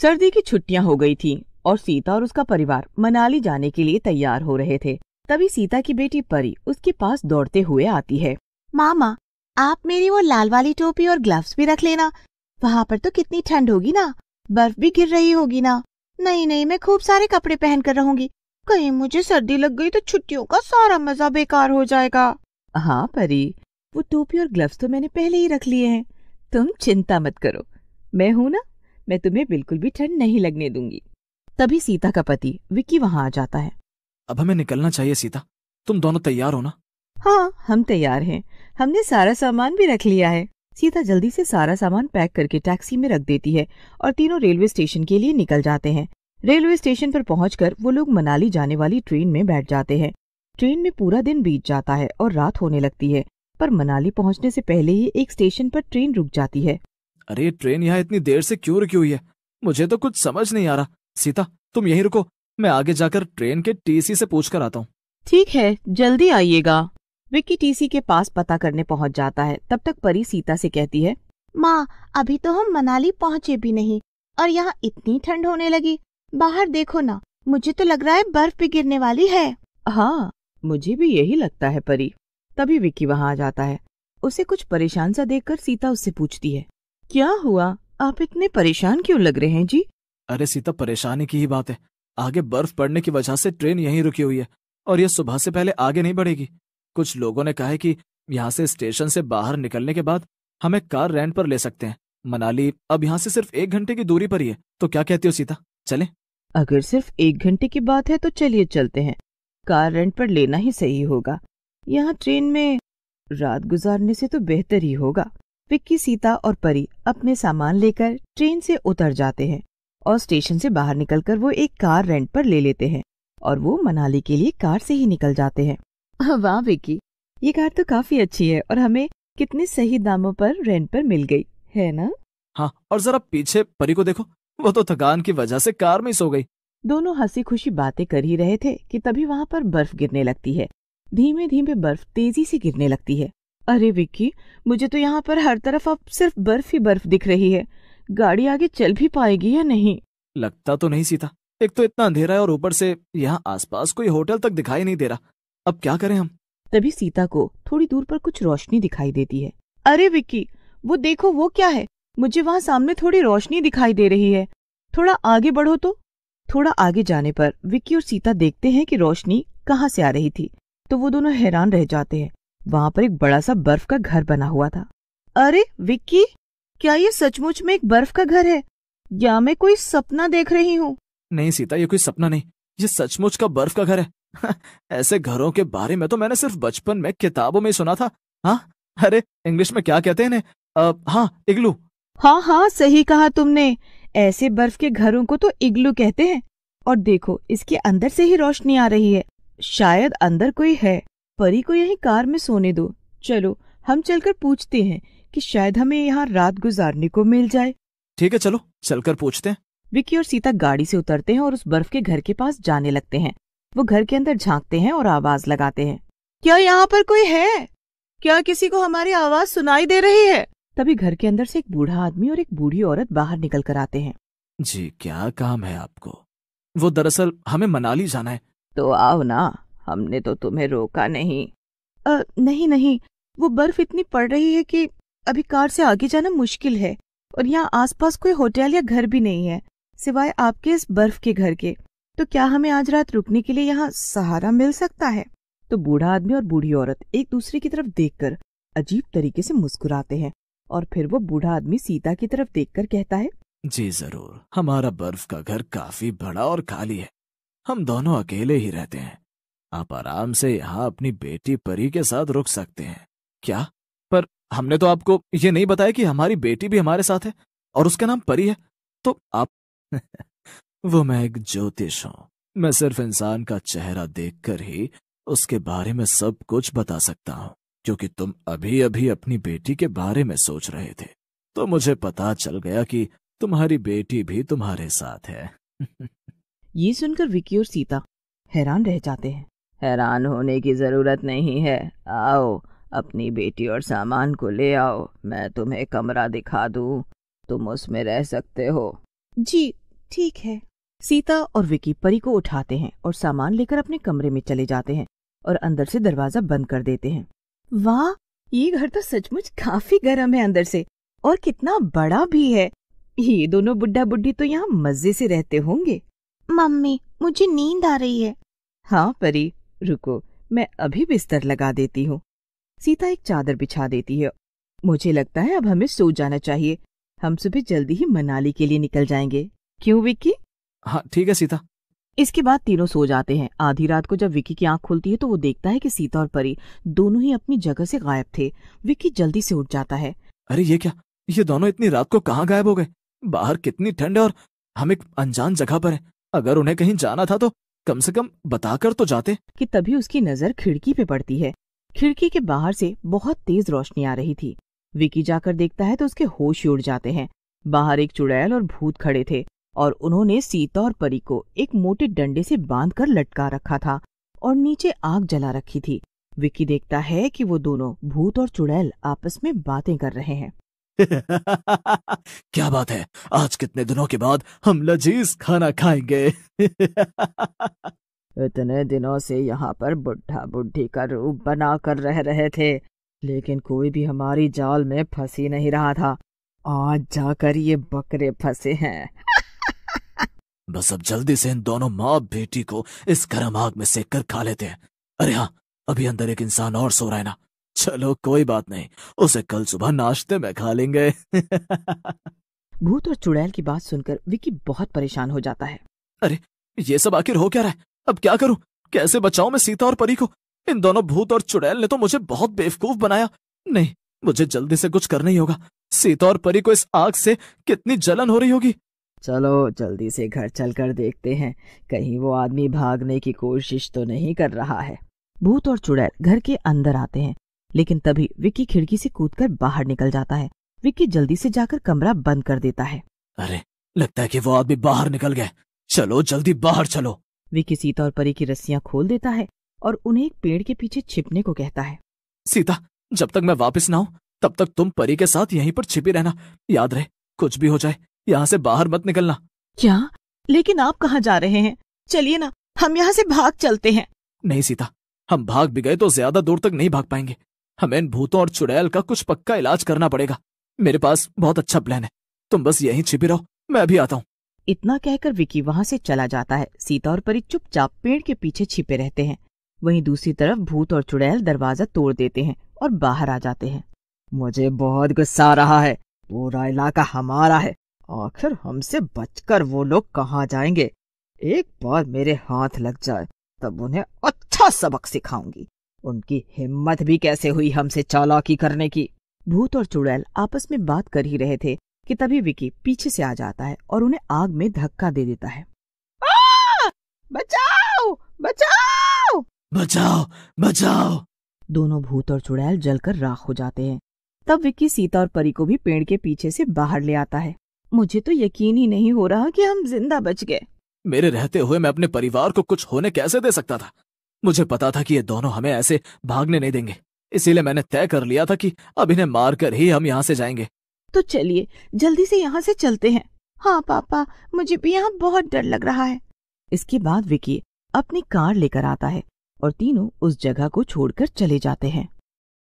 सर्दी की छुट्टियां हो गई थीं और सीता और उसका परिवार मनाली जाने के लिए तैयार हो रहे थे तभी सीता की बेटी परी उसके पास दौड़ते हुए आती है मामा आप मेरी वो लाल वाली टोपी और ग्लव्स भी रख लेना वहाँ पर तो कितनी ठंड होगी ना बर्फ भी गिर रही होगी ना नहीं नहीं मैं खूब सारे कपड़े पहन कर रहूंगी कहीं मुझे सर्दी लग गई तो छुट्टियों का सारा मजा बेकार हो जाएगा हाँ परी वो टोपी और ग्लव्स तो मैंने पहले ही रख लिए हैं तुम चिंता मत करो मैं हूँ ना मैं तुम्हें बिल्कुल भी ठंड नहीं लगने दूंगी तभी सीता का पति विक्की वहां आ जाता है अब हमें निकलना चाहिए सीता तुम दोनों तैयार हो ना हाँ हम तैयार हैं हमने सारा सामान भी रख लिया है सीता जल्दी से सारा सामान पैक करके टैक्सी में रख देती है और तीनों रेलवे स्टेशन के लिए निकल जाते हैं रेलवे स्टेशन पर पहुंचकर वो लोग मनाली जाने वाली ट्रेन में बैठ जाते हैं ट्रेन में पूरा दिन बीत जाता है और रात होने लगती है पर मनाली पहुंचने से पहले ही एक स्टेशन पर ट्रेन रुक जाती है अरे ट्रेन यहाँ इतनी देर से क्यों रुकी हुई है मुझे तो कुछ समझ नहीं आ रहा सीता तुम यहीं रुको मैं आगे जाकर ट्रेन के टीसी से पूछ कर आता हूँ ठीक है जल्दी आइएगा विक्की टीसी के पास पता करने पहुँच जाता है तब तक परी सीता से कहती है माँ अभी तो हम मनाली पहुँचे भी नहीं और यहाँ इतनी ठंड होने लगी बाहर देखो ना मुझे तो लग रहा है बर्फ भी गिरने वाली है हाँ मुझे भी यही लगता है परी तभी विक्की वहाँ आ जाता है उसे कुछ परेशान सा देखकर सीता उससे पूछती है क्या हुआ आप इतने परेशान क्यों लग रहे हैं जी अरे सीता परेशानी की ही बात है आगे बर्फ पड़ने की वजह से ट्रेन यहीं रुकी हुई है और यह सुबह से पहले आगे नहीं बढ़ेगी कुछ लोगों ने कहा है कि यहाँ से स्टेशन से बाहर निकलने के बाद हमें कार रेंट पर ले सकते हैं मनाली अब यहाँ से सिर्फ एक घंटे की दूरी पर ही है तो क्या कहती हो सीता चले अगर सिर्फ एक घंटे की बात है तो चलिए चलते हैं कार रेंट पर लेना ही सही होगा यहाँ ट्रेन में रात गुजारने से तो बेहतर ही होगा विक्की सीता और परी अपने सामान लेकर ट्रेन से उतर जाते हैं और स्टेशन से बाहर निकलकर वो एक कार रेंट पर ले लेते हैं और वो मनाली के लिए कार से ही निकल जाते हैं हाँ, वाह विक्की ये कार तो काफी अच्छी है और हमें कितने सही दामों पर रेंट पर मिल गई है ना हाँ और जरा पीछे परी को देखो वो तो थकान की वजह से कार में सो गई दोनों हंसी खुशी बातें कर ही रहे थे कि तभी वहाँ पर बर्फ गिरने लगती है धीमे धीमे बर्फ तेजी से गिरने लगती है अरे विक्की मुझे तो यहाँ पर हर तरफ अब सिर्फ बर्फ ही बर्फ दिख रही है गाड़ी आगे चल भी पाएगी या नहीं लगता तो नहीं सीता एक तो इतना अंधेरा है और ऊपर से यहाँ आसपास कोई होटल तक दिखाई नहीं दे रहा अब क्या करें हम तभी सीता को थोड़ी दूर पर कुछ रोशनी दिखाई देती है अरे विक्की वो देखो वो क्या है मुझे वहाँ सामने थोड़ी रोशनी दिखाई दे रही है थोड़ा आगे बढ़ो तो थोड़ा आगे जाने पर विक्की और सीता देखते हैं कि रोशनी कहाँ से आ रही थी तो वो दोनों हैरान रह जाते हैं वहां पर एक बड़ा सा बर्फ का घर बना हुआ था अरे विक्की क्या ये सचमुच में एक बर्फ का घर है या मैं कोई सपना देख रही हूँ नहीं सीता ये कोई सपना नहीं ये सचमुच का बर्फ का घर है ऐसे घरों के बारे में तो मैंने सिर्फ बचपन में किताबों में सुना था हाँ अरे इंग्लिश में क्या कहते हैं हाँ इग्लू हाँ हाँ सही कहा तुमने ऐसे बर्फ के घरों को तो इग्लू कहते हैं और देखो इसके अंदर से ही रोशनी आ रही है शायद अंदर कोई है परी को यही कार में सोने दो चलो हम चलकर पूछते हैं कि शायद हमें यहाँ रात गुजारने को मिल जाए ठीक है चलो चलकर पूछते हैं विक्की और सीता गाड़ी से उतरते हैं और उस बर्फ के घर के पास जाने लगते हैं वो घर के अंदर झांकते हैं और आवाज लगाते हैं क्या यहाँ पर कोई है क्या किसी को हमारी आवाज सुनाई दे रही है तभी घर के अंदर से एक बूढ़ा आदमी और एक बूढ़ी औरत बाहर निकल कर आते हैं जी क्या काम है आपको वो दरअसल हमें मनाली जाना है तो आओ ना हमने तो तुम्हें रोका नहीं आ, नहीं नहीं वो बर्फ इतनी पड़ रही है कि अभी कार से आगे जाना मुश्किल है और यहाँ आसपास कोई होटल या घर भी नहीं है सिवाय आपके इस बर्फ के घर के तो क्या हमें आज रात रुकने के लिए यहाँ सहारा मिल सकता है तो बूढ़ा आदमी और बूढ़ी औरत एक दूसरे की तरफ देखकर अजीब तरीके से मुस्कुराते हैं और फिर वो बूढ़ा आदमी सीता की तरफ देखकर कहता है जी जरूर हमारा बर्फ का घर काफी बड़ा और खाली है हम दोनों अकेले ही रहते हैं आप आराम से यहाँ अपनी बेटी परी के साथ रुक सकते हैं क्या पर हमने तो आपको ये नहीं बताया कि हमारी बेटी भी हमारे साथ है और उसका नाम परी है तो आप वो मैं एक ज्योतिष हूँ मैं सिर्फ इंसान का चेहरा देखकर ही उसके बारे में सब कुछ बता सकता हूँ क्योंकि तुम अभी अभी अपनी बेटी के बारे में सोच रहे थे तो मुझे पता चल गया कि तुम्हारी बेटी भी तुम्हारे साथ है ये सुनकर विकी और सीता हैरान रह जाते हैं हैरान होने की ज़रूरत नहीं है आओ अपनी बेटी और सामान को ले आओ मैं तुम्हें कमरा दिखा दूँ तुम उसमें रह सकते हो जी ठीक है सीता और विकी परी को उठाते हैं और सामान लेकर अपने कमरे में चले जाते हैं और अंदर से दरवाजा बंद कर देते हैं वाह ये घर तो सचमुच काफी गर्म है अंदर से और कितना बड़ा भी है ये दोनों बुढ़ा बुढ़ी तो यहाँ मजे से रहते होंगे मम्मी मुझे नींद आ रही है हाँ परी रुको मैं अभी बिस्तर लगा देती हूँ सीता एक चादर बिछा देती है मुझे लगता है अब हमें सो जाना चाहिए हम सुबह जल्दी ही मनाली के लिए निकल जाएंगे क्यों विक्की हाँ ठीक है सीता इसके बाद तीनों सो जाते हैं आधी रात को जब विक्की की आंख खुलती है तो वो देखता है कि सीता और परी दोनों ही अपनी जगह से गायब थे विक्की जल्दी से उठ जाता है अरे ये क्या ये दोनों इतनी रात को कहाँ गायब हो गए बाहर कितनी ठंड है और हम एक अनजान जगह पर हैं अगर उन्हें कहीं जाना था तो कम से कम कर तो जाते कि तभी उसकी नजर खिड़की पे पड़ती है खिड़की के बाहर से बहुत तेज रोशनी आ रही थी विकी जाकर देखता है तो उसके होश उड़ जाते हैं बाहर एक चुड़ैल और भूत खड़े थे और उन्होंने सीता और परी को एक मोटे डंडे से बांध कर लटका रखा था और नीचे आग जला रखी थी विकी देखता है कि वो दोनों भूत और चुड़ैल आपस में बातें कर रहे हैं क्या बात है आज कितने दिनों के बाद हम लजीज खाना खाएंगे इतने दिनों से यहाँ पर बुढ़ा बुढ़ी का रूप बना कर रह रहे थे लेकिन कोई भी हमारी जाल में फंसी नहीं रहा था आज जाकर ये बकरे फंसे हैं बस अब जल्दी से इन दोनों माँ बेटी को इस गर्म आग में सेक कर खा लेते हैं अरे हाँ अभी अंदर एक इंसान और सो रहा है ना चलो कोई बात नहीं उसे कल सुबह नाश्ते में खा लेंगे भूत और चुड़ैल की बात सुनकर विकी बहुत परेशान हो जाता है अरे ये सब आखिर हो क्या रहा है अब क्या करूं कैसे बचाऊं मैं सीता और परी को इन दोनों भूत और चुड़ैल ने तो मुझे बहुत बेवकूफ बनाया नहीं मुझे जल्दी से कुछ करना ही होगा सीता और परी को इस आग से कितनी जलन हो रही होगी चलो जल्दी से घर चलकर देखते हैं कहीं वो आदमी भागने की कोशिश तो नहीं कर रहा है भूत और चुड़ैल घर के अंदर आते हैं लेकिन तभी विक्की खिड़की से कूदकर बाहर निकल जाता है विक्की जल्दी से जाकर कमरा बंद कर देता है अरे लगता है कि वो आदमी बाहर निकल गए चलो जल्दी बाहर चलो विक्की सीता और परी की रस्सियाँ खोल देता है और उन्हें एक पेड़ के पीछे छिपने को कहता है सीता जब तक मैं वापस ना हूँ तब तक तुम परी के साथ यहीं पर छिपी रहना याद रहे कुछ भी हो जाए यहाँ से बाहर मत निकलना क्या लेकिन आप कहाँ जा रहे हैं चलिए ना हम यहाँ से भाग चलते हैं नहीं सीता हम भाग भी गए तो ज्यादा दूर तक नहीं भाग पाएंगे हमें इन भूतों और चुड़ैल का कुछ पक्का इलाज करना पड़ेगा मेरे पास बहुत अच्छा प्लान है तुम बस यहीं छिपे रहो मैं भी आता हूँ इतना कहकर विकी वहाँ से चला जाता है सीता और परी चुपचाप पेड़ के पीछे छिपे रहते हैं वहीं दूसरी तरफ भूत और चुड़ैल दरवाजा तोड़ देते हैं और बाहर आ जाते हैं मुझे बहुत गुस्सा आ रहा है पूरा इलाका हमारा है आखिर हमसे बचकर वो लोग कहाँ जाएंगे एक बार मेरे हाथ लग जाए तब उन्हें अच्छा सबक सिखाऊंगी उनकी हिम्मत भी कैसे हुई हमसे चालाकी करने की भूत और चुड़ैल आपस में बात कर ही रहे थे कि तभी विकी पीछे से आ जाता है और उन्हें आग में धक्का दे देता है आ! बचाओ बचाओ बचाओ बचाओ दोनों भूत और चुड़ैल जलकर राख हो जाते हैं तब विक्की सीता और परी को भी पेड़ के पीछे से बाहर ले आता है मुझे तो यकीन ही नहीं हो रहा कि हम जिंदा बच गए मेरे रहते हुए मैं अपने परिवार को कुछ होने कैसे दे सकता था मुझे पता था कि ये दोनों हमें ऐसे भागने नहीं देंगे इसीलिए मैंने तय कर लिया था कि अब इन्हें मारकर ही हम यहाँ से जाएंगे तो चलिए जल्दी से यहाँ से चलते हैं हाँ पापा मुझे भी यहाँ बहुत डर लग रहा है इसके बाद विकी अपनी कार लेकर आता है और तीनों उस जगह को छोड़कर चले जाते हैं